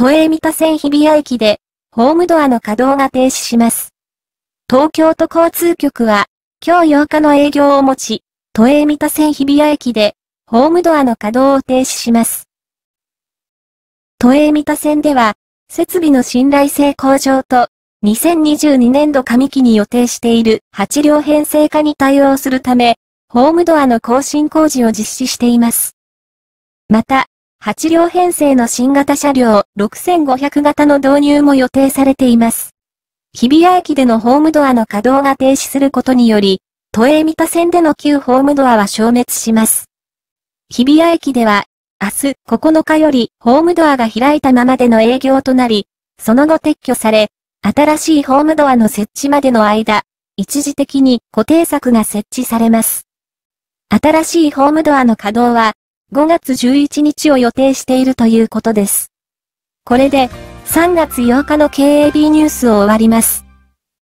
都営三田線日比谷駅で、ホームドアの稼働が停止します。東京都交通局は、今日8日の営業を持ち、都営三田線日比谷駅で、ホームドアの稼働を停止します。都営三田線では、設備の信頼性向上と、2022年度上期に予定している8両編成化に対応するため、ホームドアの更新工事を実施しています。また、8両編成の新型車両6500型の導入も予定されています。日比谷駅でのホームドアの稼働が停止することにより、都営三田線での旧ホームドアは消滅します。日比谷駅では、明日9日よりホームドアが開いたままでの営業となり、その後撤去され、新しいホームドアの設置までの間、一時的に固定策が設置されます。新しいホームドアの稼働は、5月11日を予定しているということです。これで、3月8日の KAB ニュースを終わります。